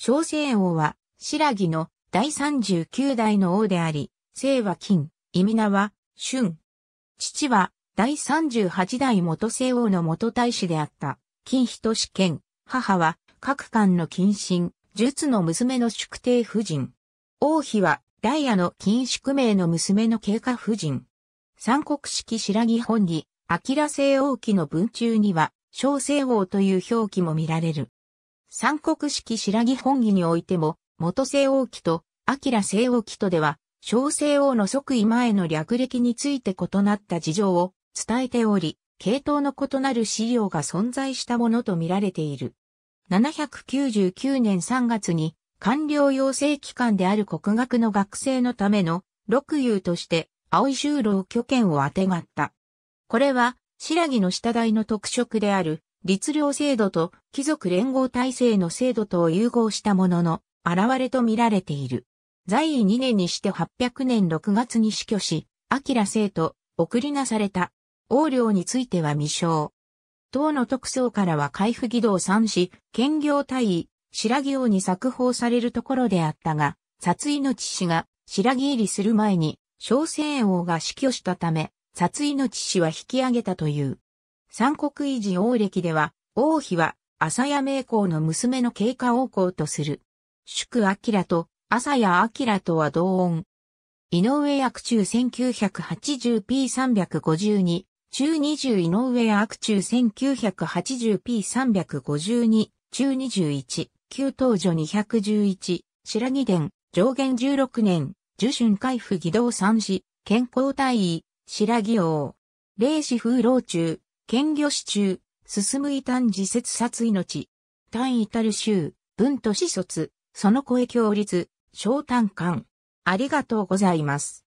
小聖王は、白木の第39代の王であり、姓は金、意味名は、春。父は、第38代元聖王の元大使であった、金人志験。母は、各官の近親、術の娘の宿帝夫人。王妃は、ダイヤの金宿名の娘の経過夫人。三国式白木本義、明聖王記の文中には、小聖王という表記も見られる。三国式白木本義においても、元西王記と、明西王記とでは、小西王の即位前の略歴について異なった事情を伝えており、系統の異なる資料が存在したものと見られている。799年3月に、官僚養成機関である国学の学生のための、六遊として、青井修郎拠点をあてがった。これは、白木の下台の特色である、律令制度と貴族連合体制の制度とを融合したものの、現れと見られている。在位2年にして800年6月に死去し、明生と送りなされた。王領については未詳。党の特捜からは海部義堂三子、兼業大尉、白木王に作法されるところであったが、殺意の父が白木入りする前に、小生王が死去したため、殺意の父は引き上げたという。三国維持王暦では、王妃は、朝谷名公の娘の経過王公とする。祝明と、朝谷明とは同音。井上役中 1980p352、中20井上役中 1980p352、中21、旧当女211、白木殿、上元16年、受春回復義道三子、健康大尉、白木王。霊子風浪中、権魚市中、進む異端自節殺命。単位たる州、文都市卒、その声強立、小短館。ありがとうございます。